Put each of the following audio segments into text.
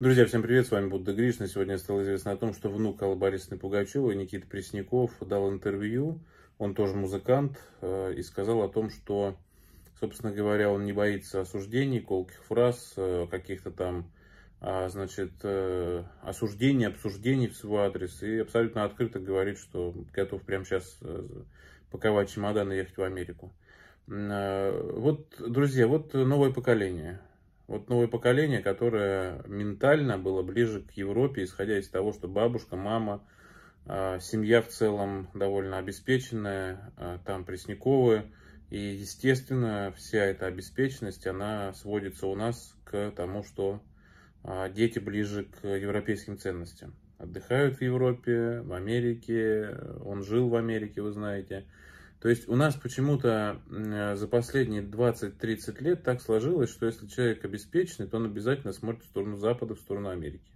Друзья, всем привет, с вами Будда Гришна. Сегодня стало известно о том, что внук Аллы Борисовны Пугачевой, Никита Пресняков, дал интервью, он тоже музыкант, э, и сказал о том, что, собственно говоря, он не боится осуждений, колких фраз, э, каких-то там, а, значит, э, осуждений, обсуждений в свой адрес, и абсолютно открыто говорит, что готов прямо сейчас паковать чемодан и ехать в Америку. Вот, друзья, вот новое поколение вот новое поколение, которое ментально было ближе к Европе, исходя из того, что бабушка, мама, а, семья в целом довольно обеспеченная, а, там Пресняковы. И, естественно, вся эта обеспеченность, она сводится у нас к тому, что а, дети ближе к европейским ценностям. Отдыхают в Европе, в Америке, он жил в Америке, вы знаете. То есть у нас почему-то э, за последние 20-30 лет так сложилось, что если человек обеспеченный, то он обязательно смотрит в сторону Запада, в сторону Америки.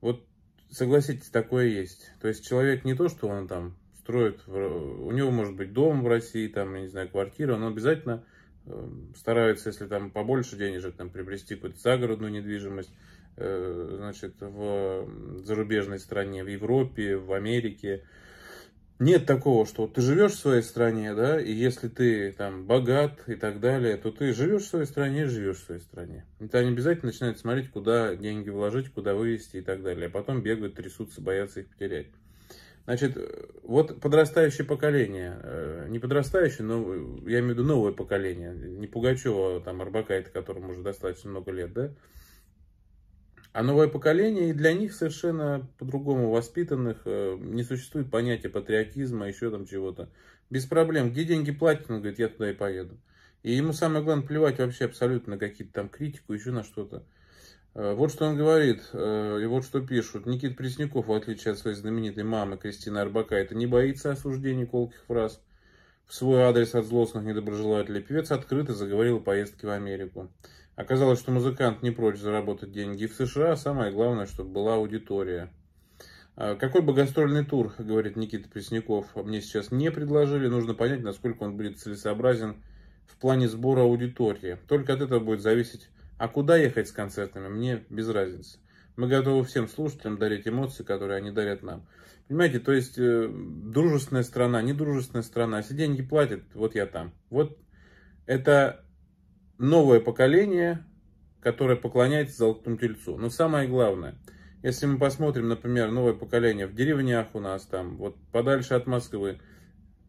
Вот согласитесь, такое есть. То есть человек не то, что он там строит, у него может быть дом в России, там, я не знаю, квартира, он обязательно эм, старается, если там побольше денежек, там приобрести какую-то загородную недвижимость, э, значит, в зарубежной стране, в Европе, в Америке, нет такого, что ты живешь в своей стране, да, и если ты там богат и так далее, то ты живешь в своей стране, живешь в своей стране. Это они обязательно начинают смотреть, куда деньги вложить, куда вывести и так далее. А потом бегают, трясутся, боятся их потерять. Значит, вот подрастающее поколение, э, не подрастающее, но э, я имею в виду новое поколение, не Пугачева, а там, Арбака, это которому уже достаточно много лет, да, а новое поколение, и для них совершенно по-другому воспитанных, э, не существует понятия патриотизма, еще там чего-то. Без проблем. Где деньги платят, он говорит, я туда и поеду. И ему самое главное плевать вообще абсолютно на какие-то там критику, еще на что-то. Э, вот что он говорит, э, и вот что пишут. Никит Пресняков, в отличие от своей знаменитой мамы Кристины Арбака, это не боится осуждений колких фраз в свой адрес от злостных недоброжелателей. Певец открыто заговорил о поездке в Америку. Оказалось, что музыкант не прочь заработать деньги в США, а самое главное, чтобы была аудитория. А, Какой бы гастрольный тур, говорит Никита Пресняков, мне сейчас не предложили, нужно понять, насколько он будет целесообразен в плане сбора аудитории. Только от этого будет зависеть, а куда ехать с концертами, мне без разницы. Мы готовы всем слушателям дарить эмоции, которые они дарят нам. Понимаете, то есть э, дружественная страна, недружественная страна, если деньги платят, вот я там. Вот это новое поколение, которое поклоняется Золотому Тельцу. Но самое главное, если мы посмотрим, например, новое поколение в деревнях у нас, там, вот подальше от Москвы,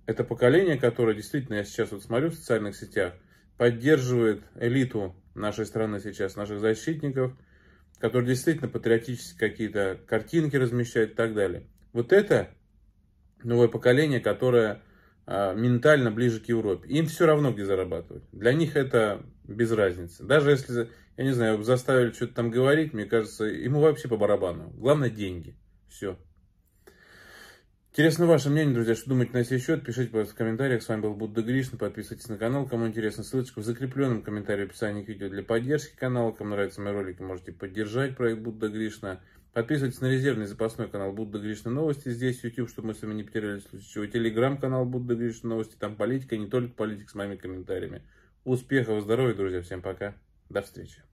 это поколение, которое действительно, я сейчас вот смотрю в социальных сетях, поддерживает элиту нашей страны сейчас, наших защитников, которые действительно патриотически какие-то картинки размещают и так далее. Вот это новое поколение, которое а, ментально ближе к Европе. Им все равно, где зарабатывать. Для них это без разницы. Даже если, я не знаю, заставили что-то там говорить, мне кажется, ему вообще по барабану. Главное деньги. Все. Интересно ваше мнение, друзья, что думаете на сей счет, пишите, пожалуйста, в комментариях. С вами был Будда Гришна. подписывайтесь на канал, кому интересно, ссылочка в закрепленном комментарии в описании к видео для поддержки канала. Кому нравятся мои ролики, можете поддержать проект Будда Гришна. Подписывайтесь на резервный запасной канал Будда Гришна Новости здесь, YouTube, чтобы мы с вами не потерялись, в чего. Телеграм-канал Будда Гришна Новости, там политика, а не только политика, с моими комментариями. Успехов, здоровья, друзья, всем пока, до встречи.